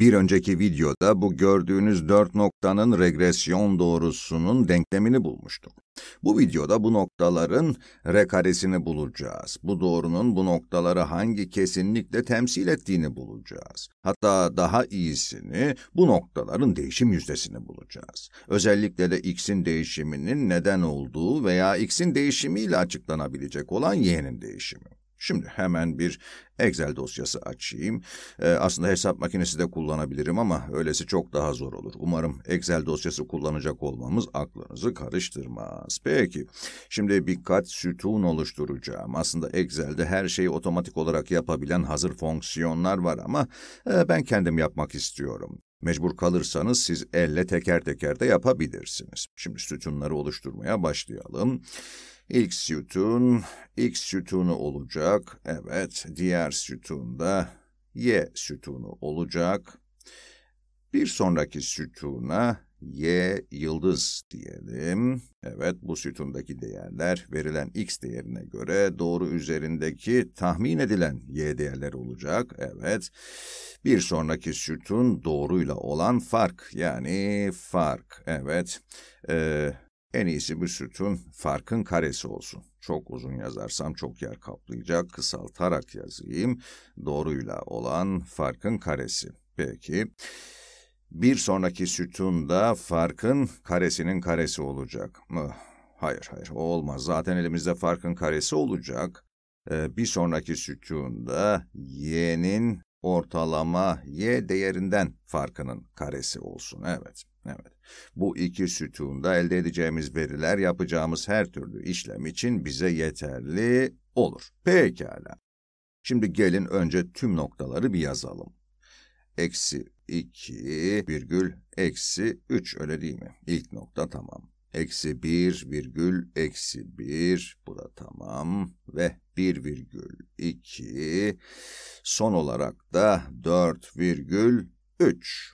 Bir önceki videoda bu gördüğünüz dört noktanın regresyon doğrusunun denklemini bulmuştuk. Bu videoda bu noktaların r karesini bulacağız. Bu doğrunun bu noktaları hangi kesinlikle temsil ettiğini bulacağız. Hatta daha iyisini bu noktaların değişim yüzdesini bulacağız. Özellikle de x'in değişiminin neden olduğu veya x'in değişimiyle açıklanabilecek olan y'nin değişimi. Şimdi hemen bir Excel dosyası açayım. Ee, aslında hesap makinesi de kullanabilirim ama öylesi çok daha zor olur. Umarım Excel dosyası kullanacak olmamız aklınızı karıştırmaz. Peki, şimdi birkaç sütun oluşturacağım. Aslında Excel'de her şeyi otomatik olarak yapabilen hazır fonksiyonlar var ama e, ben kendim yapmak istiyorum. Mecbur kalırsanız siz elle teker teker de yapabilirsiniz. Şimdi sütunları oluşturmaya başlayalım. İlk sütun, X sütunu olacak. Evet, diğer sütun da Y sütunu olacak. Bir sonraki sütuna Y yıldız diyelim. Evet bu sütundaki değerler verilen x değerine göre doğru üzerindeki tahmin edilen y değerler olacak. Evet bir sonraki sütun doğruyla olan fark yani fark. Evet ee, en iyisi bu sütun farkın karesi olsun. Çok uzun yazarsam çok yer kaplayacak kısaltarak yazayım. Doğruyla olan farkın karesi. Peki. Peki. Bir sonraki sütunda farkın karesinin karesi olacak. Hayır hayır o olmaz. Zaten elimizde farkın karesi olacak. Ee, bir sonraki sütunda y'nin ortalama y değerinden farkının karesi olsun. Evet, evet. Bu iki sütunda elde edeceğimiz veriler yapacağımız her türlü işlem için bize yeterli olur. Pekala. Şimdi gelin önce tüm noktaları bir yazalım. Eksi 2 virgül eksi 3 öyle değil mi? İlk nokta tamam. Eksi 1 virgül eksi 1 bu da tamam ve 1 virgül 2 son olarak da 4 virgül 3.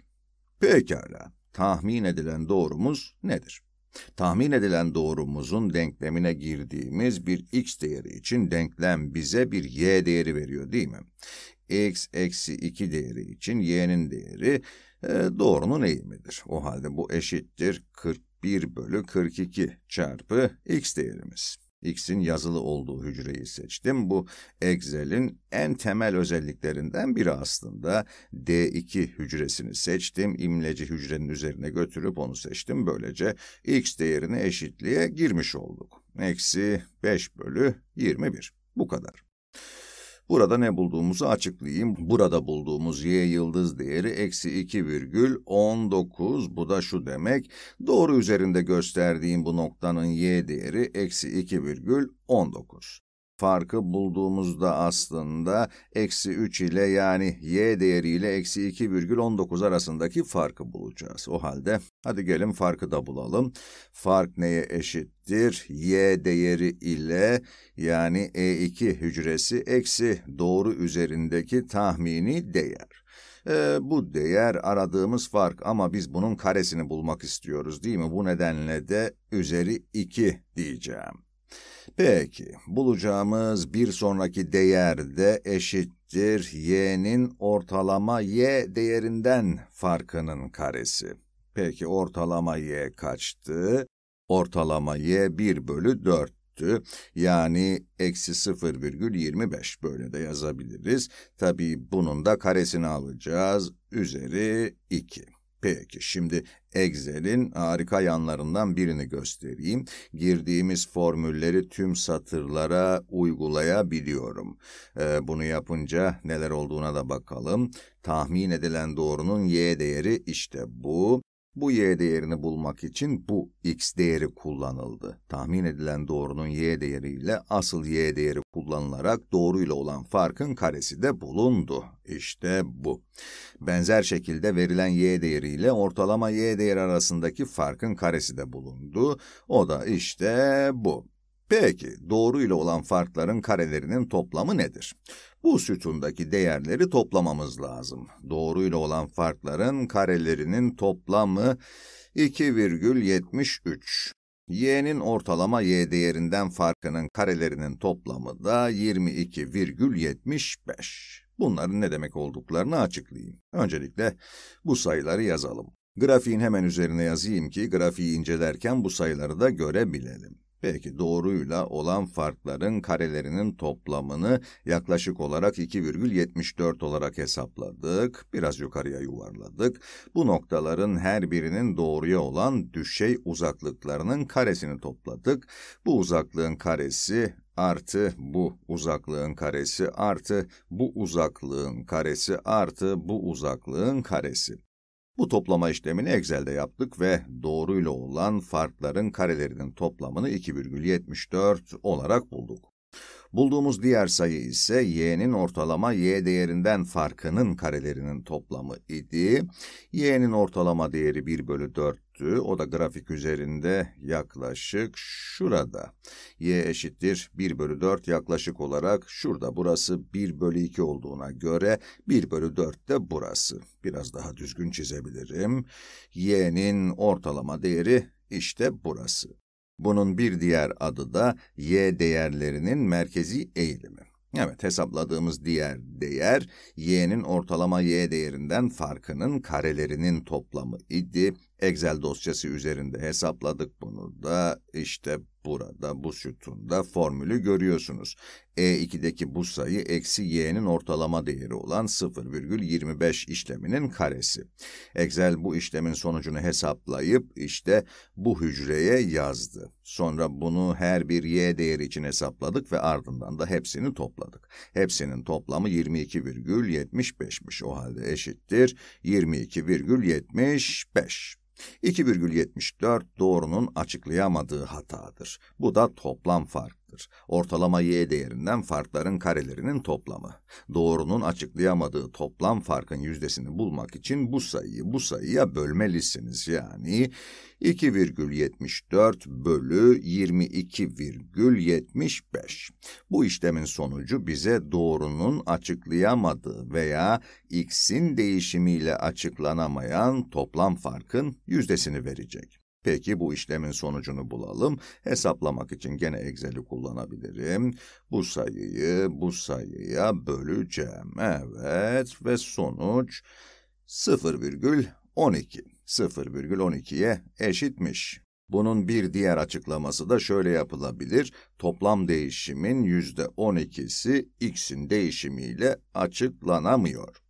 Pekala tahmin edilen doğrumuz nedir? Tahmin edilen doğrumuzun denklemine girdiğimiz bir x değeri için denklem bize bir y değeri veriyor değil mi? x eksi 2 değeri için y'nin değeri e, doğrunun eğimidir. O halde bu eşittir 41 bölü 42 çarpı x değerimiz. X'in yazılı olduğu hücreyi seçtim. Bu Excel'in en temel özelliklerinden biri aslında. D2 hücresini seçtim. İmleci hücrenin üzerine götürüp onu seçtim. Böylece X değerini eşitliğe girmiş olduk. Eksi 5 bölü 21. Bu kadar. Burada ne bulduğumuzu açıklayayım. Burada bulduğumuz y yıldız değeri eksi 2,19 bu da şu demek. Doğru üzerinde gösterdiğim bu noktanın y değeri eksi 2,19 farkı bulduğumuzda aslında eksi 3 ile yani y değeriyle eksi 2,19 arasındaki farkı bulacağız. O halde hadi gelin farkı da bulalım. Fark neye eşittir? y değeri ile yani e2 hücresi eksi doğru üzerindeki tahmini değer. E, bu değer aradığımız fark ama biz bunun karesini bulmak istiyoruz değil mi? Bu nedenle de üzeri 2 diyeceğim. Peki, bulacağımız bir sonraki değer de eşittir y'nin ortalama y değerinden farkının karesi. Peki ortalama y kaçtı? Ortalama y 1 bölü 4 4'tü. Yani eksi 0,25 böyle de yazabiliriz. Tabii bunun da karesini alacağız. Üzeri 2. Peki şimdi Excel'in harika yanlarından birini göstereyim. Girdiğimiz formülleri tüm satırlara uygulayabiliyorum. Ee, bunu yapınca neler olduğuna da bakalım. Tahmin edilen doğrunun y değeri işte bu. Bu y değerini bulmak için bu x değeri kullanıldı. Tahmin edilen doğrunun y değeri ile asıl y değeri kullanılarak doğru ile olan farkın karesi de bulundu. İşte bu. Benzer şekilde verilen y değeri ile ortalama y değeri arasındaki farkın karesi de bulundu. O da işte bu. Peki, doğru ile olan farkların karelerinin toplamı nedir? Bu sütundaki değerleri toplamamız lazım. Doğru ile olan farkların karelerinin toplamı 2,73. Y'nin ortalama Y değerinden farkının karelerinin toplamı da 22,75. Bunların ne demek olduklarını açıklayayım. Öncelikle bu sayıları yazalım. Grafiğin hemen üzerine yazayım ki grafiği incelerken bu sayıları da görebilelim. Belki doğruyla olan farkların karelerinin toplamını yaklaşık olarak 2,74 olarak hesapladık. Biraz yukarıya yuvarladık. Bu noktaların her birinin doğruya olan düşey uzaklıklarının karesini topladık. Bu uzaklığın karesi artı bu uzaklığın karesi artı bu uzaklığın karesi artı bu uzaklığın karesi. Bu toplama işlemini Excel'de yaptık ve doğruyla olan farkların karelerinin toplamını 2,74 olarak bulduk. Bulduğumuz diğer sayı ise y'nin ortalama y değerinden farkının karelerinin toplamı idi. y'nin ortalama değeri 1 bölü 4'tü. O da grafik üzerinde yaklaşık şurada. y eşittir 1 bölü 4 yaklaşık olarak şurada burası 1 bölü 2 olduğuna göre 1 bölü 4 de burası. Biraz daha düzgün çizebilirim. y'nin ortalama değeri işte burası. Bunun bir diğer adı da y değerlerinin merkezi eğilimi. Evet hesapladığımız diğer değer y'nin ortalama y değerinden farkının karelerinin toplamı idi. Excel dosyası üzerinde hesapladık bunu da işte Burada bu sütunda formülü görüyorsunuz. E2'deki bu sayı eksi y'nin ortalama değeri olan 0,25 işleminin karesi. Excel bu işlemin sonucunu hesaplayıp işte bu hücreye yazdı. Sonra bunu her bir y değeri için hesapladık ve ardından da hepsini topladık. Hepsinin toplamı 22,75'miş o halde eşittir 22,75. 2,74 doğrunun açıklayamadığı hatadır. Bu da toplam fark olacaktır. Ortalama y değerinden farkların karelerinin toplamı. Doğrunun açıklayamadığı toplam farkın yüzdesini bulmak için bu sayıyı bu sayıya bölmelisiniz. Yani 2,74 bölü 22,75. Bu işlemin sonucu bize doğrunun açıklayamadığı veya x'in değişimiyle açıklanamayan toplam farkın yüzdesini verecek. Peki bu işlemin sonucunu bulalım. Hesaplamak için gene Excel'i kullanabilirim. Bu sayıyı bu sayıya böleceğim. Evet ve sonuç 0,12. 0,12'ye eşitmiş. Bunun bir diğer açıklaması da şöyle yapılabilir. Toplam değişimin yüzde %12'si x'in değişimiyle açıklanamıyor.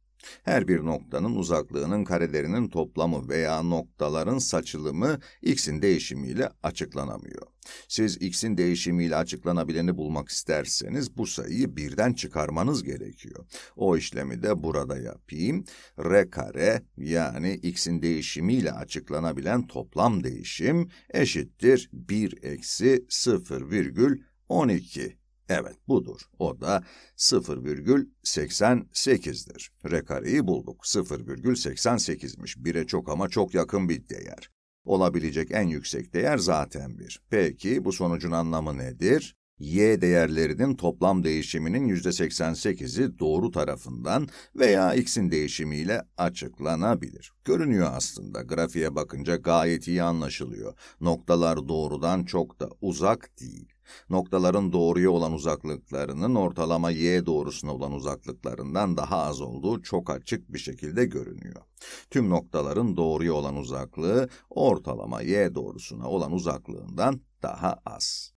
Her bir noktanın uzaklığının karelerinin toplamı veya noktaların saçılımı x'in değişimiyle açıklanamıyor. Siz x'in değişimiyle açıklanabileni bulmak isterseniz bu sayıyı birden çıkarmanız gerekiyor. O işlemi de burada yapayım. R kare yani x'in değişimiyle açıklanabilen toplam değişim eşittir 1 eksi 0,12 Evet budur. O da 0,88'dir. R kareyi bulduk. 0,88'miş. 1'e çok ama çok yakın bir değer. Olabilecek en yüksek değer zaten 1. Peki bu sonucun anlamı nedir? y değerlerinin toplam değişiminin %88'i doğru tarafından veya x'in değişimiyle açıklanabilir. Görünüyor aslında, grafiğe bakınca gayet iyi anlaşılıyor. Noktalar doğrudan çok da uzak değil. Noktaların doğruya olan uzaklıklarının ortalama y doğrusuna olan uzaklıklarından daha az olduğu çok açık bir şekilde görünüyor. Tüm noktaların doğruya olan uzaklığı ortalama y doğrusuna olan uzaklığından daha az.